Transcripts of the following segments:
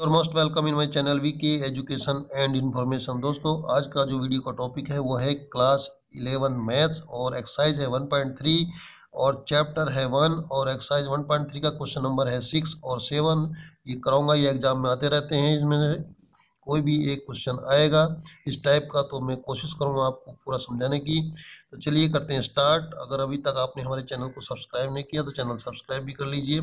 और most welcome in my channel V K education and information दोस्तों आज का जो वीडियो का टॉपिक है वो है क्लास इलेवन मैथ्स और एक्सरसाइज है वन पॉइंट थ्री और चैप्टर है वन और एक्सरसाइज वन पॉइंट थ्री का क्वेश्चन नंबर है सिक्स और सेवन ये कराऊंगा ये एग्जाम में आते रहते हैं इसमें कोई भी एक क्वेश्चन आएगा इस टाइप का तो मैं कोशिश करूँगा आपको पूरा समझाने की तो चलिए करते हैं स्टार्ट अगर अभी तक आपने हमारे चैनल को सब्सक्राइब नहीं किया तो चैनल सब्सक्राइब भी कर लीजिए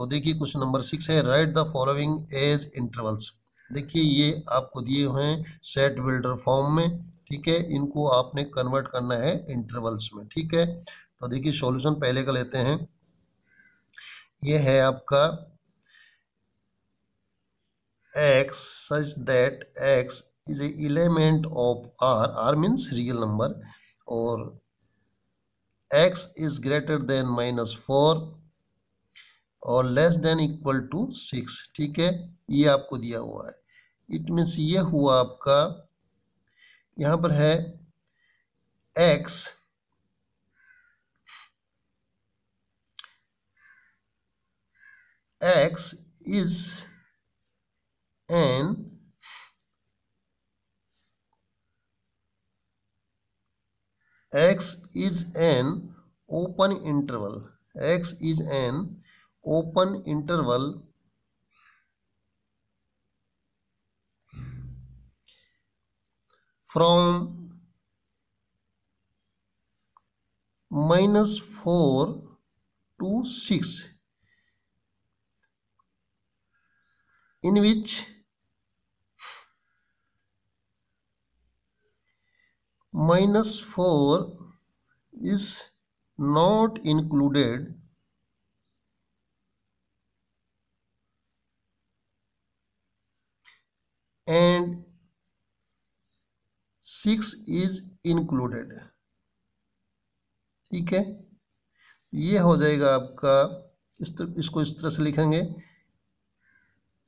तो देखिए क्वेश्चन नंबर सिक्स है right the following as intervals देखिए ये आपको दिए हुए हैं सेट बिल्डर फॉर्म में ठीक है इनको आपने कन्वर्ट करना है इंटरवल्स में ठीक है तो देखिए सॉल्यूशन पहले का लेते हैं ये है आपका X such that X is a element of R R means real number और X is greater than minus four और less than equal to six ठीक है ये आपको दिया हुआ है इट मीन्स ये हुआ आपका यहाँ पर है X X is an X is an open interval X is an open interval from minus 4 to 6 in which minus 4 is not included six is included ठीक है ये हो जाएगा आपका इस तर, इसको इस तरह से लिखेंगे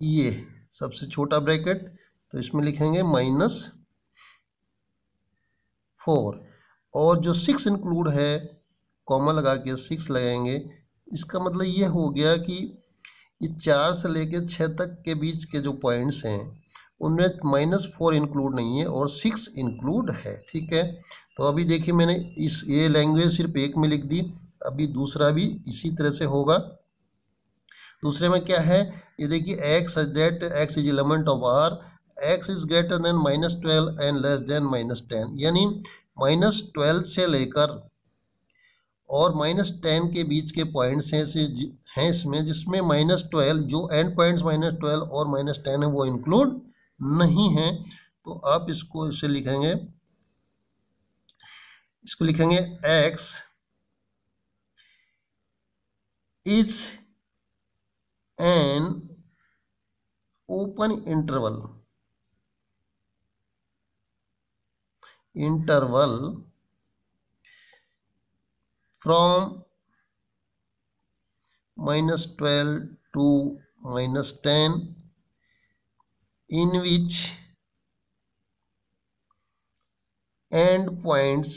ये सबसे छोटा ब्रैकेट तो इसमें लिखेंगे माइनस फोर और जो सिक्स इंक्लूड है कॉमा लगा के सिक्स लगाएंगे इसका मतलब ये हो गया कि ये चार से लेकर छः तक के बीच के जो पॉइंट्स हैं उनमें माइनस फोर इंक्लूड नहीं है और सिक्स इंक्लूड है ठीक है तो अभी देखिए मैंने इस ये लैंग्वेज सिर्फ एक में लिख दी अभी दूसरा भी इसी तरह से होगा दूसरे में क्या है ये देखिए X that X is element of R X is greater than minus twelve and less than minus ten यानी माइनस ट्वेल्व से लेकर और माइनस टेन के बीच के पॉइंट्स हैं से हैं इसमें जिसमें माइनस ट्वेल्व जो एंड पॉइंट्स माइनस ट्वेल्व और माइनस टेन है वो इंक्लूड नहीं है तो आप इसको इसे लिखेंगे इसको लिखेंगे X is an open interval interval from minus twelve to minus ten in which end points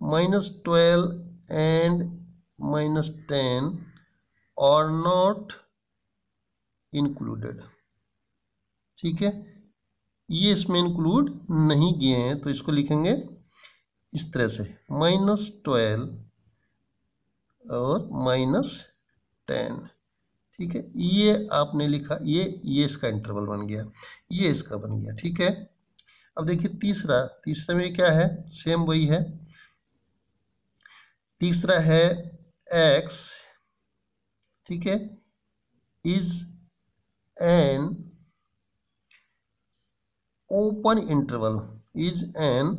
minus 12 and minus 10 are not included ठीक है ये इसमें इंक्लूड नहीं किए हैं तो इसको लिखेंगे इस तरह से माइनस ट्वेल्व और माइनस टेन ठीक है ये आपने लिखा ये ये इसका इंटरवल बन गया ये इसका बन गया ठीक है अब देखिए तीसरा तीसरे में क्या है सेम वही है तीसरा है एक्स ठीक है is an open interval is an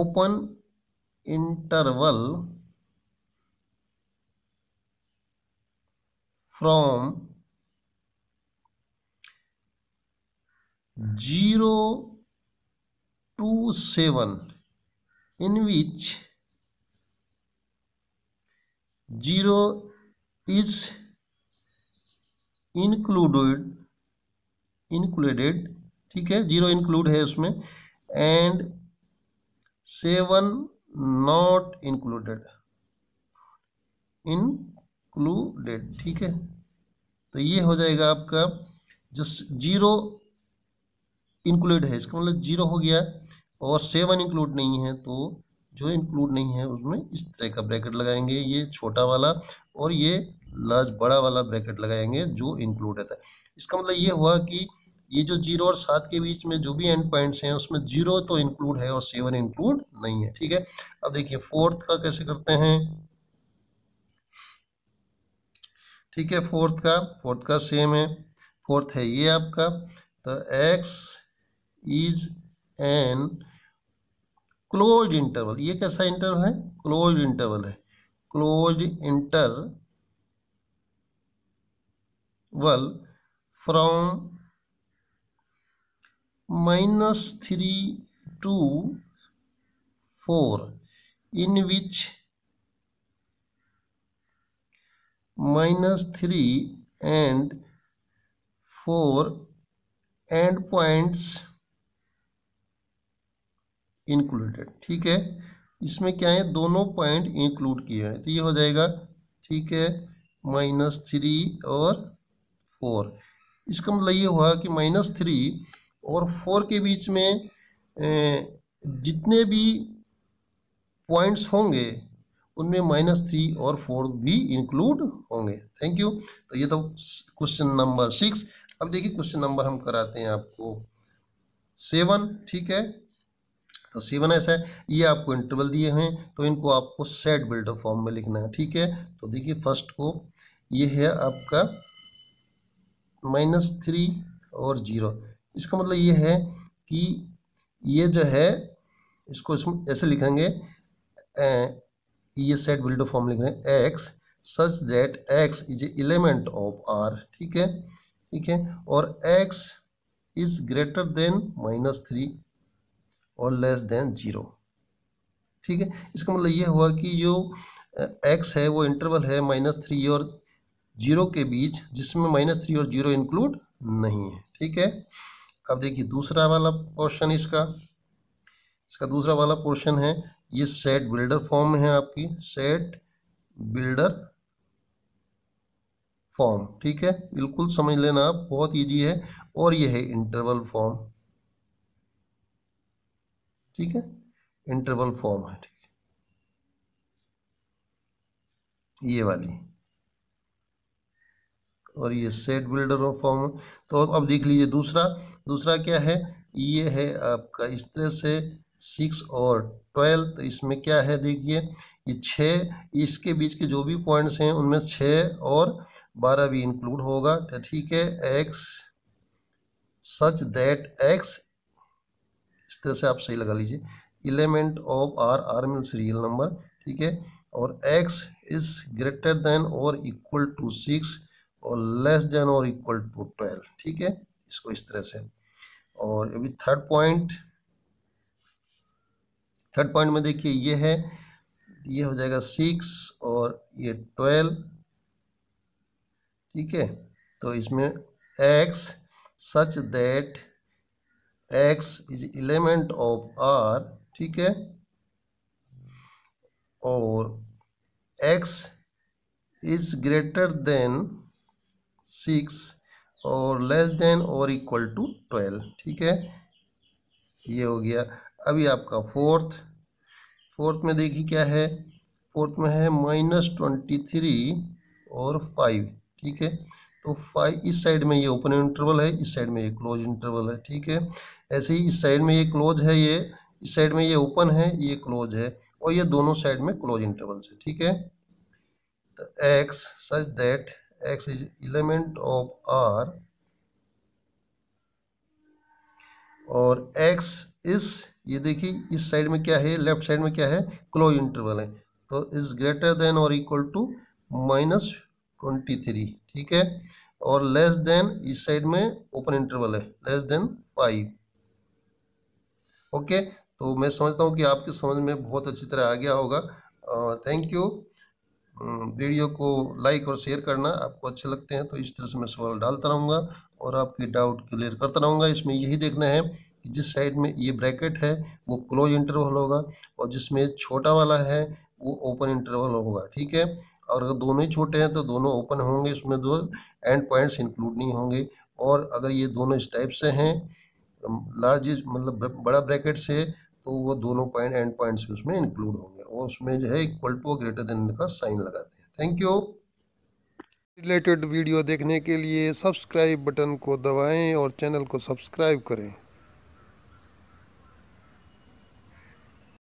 open interval from zero to seven in which zero is included included ठीक है जीरो इंक्लूड है उसमें and seven not included included ठीक है तो ये हो जाएगा आपका जो जीरो इंक्लूड है इसका मतलब जीरो हो गया और सेवन इंक्लूड नहीं है तो जो इंक्लूड नहीं है उसमें इस तरह का ब्रैकेट लगाएंगे ये छोटा वाला और ये लार्ज बड़ा वाला ब्रैकेट लगाएंगे जो इंक्लूड है इसका मतलब ये हुआ कि ये जो जीरो और सात के बीच में जो भी एंड पॉइंट्स हैं उसमें जीरो तो इंक्लूड है और सेवन इंक्लूड नहीं है ठीक है अब देखिए फोर्थ का कैसे करते हैं ठीक है फोर्थ का फोर्थ का सेम है फोर्थ है ये आपका तो X is an close interval ये कैसा इंटरवल है क्लोज इंटरवल है close interval from minus three to four in which minus three and four end points included ठीक है इसमें क्या है दोनों पॉइंट इंक्लूड किया है तो ये हो जाएगा ठीक है माइनस थ्री और फोर इसका मतलब ये हुआ कि माइनस थ्री और फोर के बीच में जितने भी पॉइंट्स होंगे उनमें माइनस थ्री और फोर भी इंक्लूड होंगे थैंक यू तो ये तो क्वेश्चन नंबर सिक्स अब देखिए क्वेश्चन नंबर हम कराते हैं आपको सेवन ठीक है तो सेवन ऐसा है ये आपको इंटरवल दिए हैं तो इनको आपको सेट बिल्डर फॉर्म में लिखना है ठीक है तो देखिए फर्स्ट को ये है आपका माइनस थ्री और जीरो इसका मतलब ये है कि ये जो है इसको इसमें ऐसे लिखेंगे ये सेट विल्डो फॉर्म लिख रहे हैं X such that X is a element of R ठीक है ठीक है और X is greater than minus three और लेस देन जीरो ठीक है इसका मतलब ये हुआ कि जो एक्स है वो इंटरवल है माइनस थ्री और जीरो के बीच जिसमें माइनस थ्री और जीरो इंक्लूड नहीं है ठीक है अब देखिए दूसरा वाला क्वेश्चन इसका इसका दूसरा वाला पोर्शन है ये सेट बिल्डर फॉर्म में है आपकी सेट बिल्डर फॉर्म ठीक है बिल्कुल समझ लेना आप बहुत ईजी है और ये है इंटरवल फॉर्म ठीक है इंटरवल फॉर्म है ठीक है ये वाली और ये सेट बिल्डर ऑफ फॉर्म तो अब देख लीजिए दूसरा दूसरा क्या है ये है आपका इस तरह से सिक्स और ट्वेल्व तो इसमें क्या है देखिए ये छः इसके बीच के जो भी पॉइंट्स हैं उनमें छः और बारह भी इंक्लूड होगा तो ठीक है एक्स सच दैट एक्स इस तरह से आप सही लगा लीजिए element of R R mean serial number ठीक है और एक्स इज ग्रेटर देन और इक्वल टू सिक्स और लेस देन और इक्वल टू ट्वेल्व ठीक है इसको इस तरह से और अभी थर्ड पॉइंट थर्ड पॉइंट में देखिए ये है ये हो जाएगा सिक्स और ये ट्वेल्व ठीक है तो इसमें X such that X is element of R ठीक है और X is greater than six और लेस देन और इक्वल टू ट्वेल्व ठीक है ये हो गया अभी आपका फोर्थ फोर्थ में देखिए क्या है फोर्थ में है माइनस ट्वेंटी थ्री और फाइव ठीक है तो फाइव इस साइड में ये ओपन इंटरवल है इस साइड में ये क्लोज इंटरवल है ठीक है ऐसे ही इस साइड में ये क्लोज है ये इस साइड में ये ओपन है ये क्लोज है और ये दोनों साइड में क्लोज इंटरवल्स है ठीक है तो X such that X is element of R और एक्स इस ये देखिए इस साइड में क्या है लेफ्ट साइड में क्या है क्लोज इंटरवल है तो इज ग्रेटर देन और equal to minus twenty three ठीक है और लेस देन इस साइड में ओपन इंटरवल है लेस देन फाइव ओके तो मैं समझता हूँ कि आपके समझ में बहुत अच्छी तरह आ गया होगा थैंक यू वीडियो को लाइक और शेयर करना आपको अच्छे लगते हैं तो इस तरह से मैं सवाल डालता रहूँगा और आपके डाउट क्लियर करता रहूँगा इसमें यही देखना है जिस साइड में ये ब्रैकेट है वो क्लोज इंटरवल होगा और जिसमें छोटा वाला है वो ओपन इंटरवल होगा ठीक है और अगर दोनों ही छोटे हैं तो दोनों ओपन होंगे इसमें दो एंड पॉइंट्स इंक्लूड नहीं होंगे और अगर ये दोनों इस टाइप से हैं लार्ज मतलब बड़ा ब्रैकेट से तो वो दोनों पॉइंट एंड पॉइंट्स भी उसमें इंक्लूड होंगे और उसमें जो है इक्वल टू ग्रेटर देन का साइन लगाते हैं थैंक यू रिलेटेड वीडियो देखने के लिए सब्सक्राइब बटन को दबाएं और चैनल को सब्सक्राइब करें